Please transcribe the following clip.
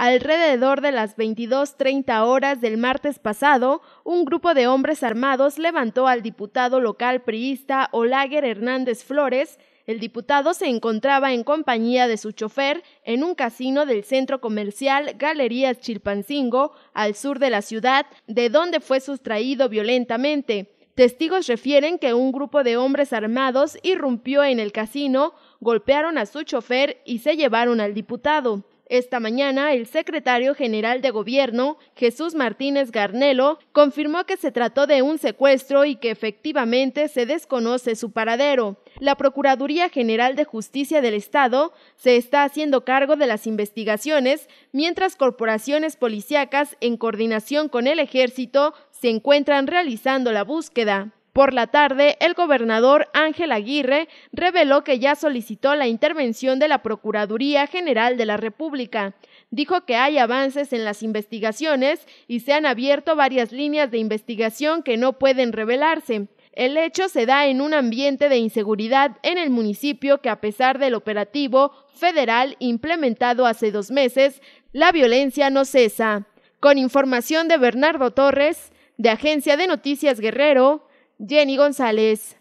Alrededor de las 22.30 horas del martes pasado, un grupo de hombres armados levantó al diputado local priista Olaguer Hernández Flores. El diputado se encontraba en compañía de su chofer en un casino del centro comercial Galerías Chilpancingo, al sur de la ciudad, de donde fue sustraído violentamente. Testigos refieren que un grupo de hombres armados irrumpió en el casino, golpearon a su chofer y se llevaron al diputado. Esta mañana, el secretario general de Gobierno, Jesús Martínez Garnelo, confirmó que se trató de un secuestro y que efectivamente se desconoce su paradero. La Procuraduría General de Justicia del Estado se está haciendo cargo de las investigaciones, mientras corporaciones policíacas, en coordinación con el Ejército, se encuentran realizando la búsqueda. Por la tarde, el gobernador Ángel Aguirre reveló que ya solicitó la intervención de la Procuraduría General de la República. Dijo que hay avances en las investigaciones y se han abierto varias líneas de investigación que no pueden revelarse. El hecho se da en un ambiente de inseguridad en el municipio que a pesar del operativo federal implementado hace dos meses, la violencia no cesa. Con información de Bernardo Torres, de Agencia de Noticias Guerrero, Jenny González.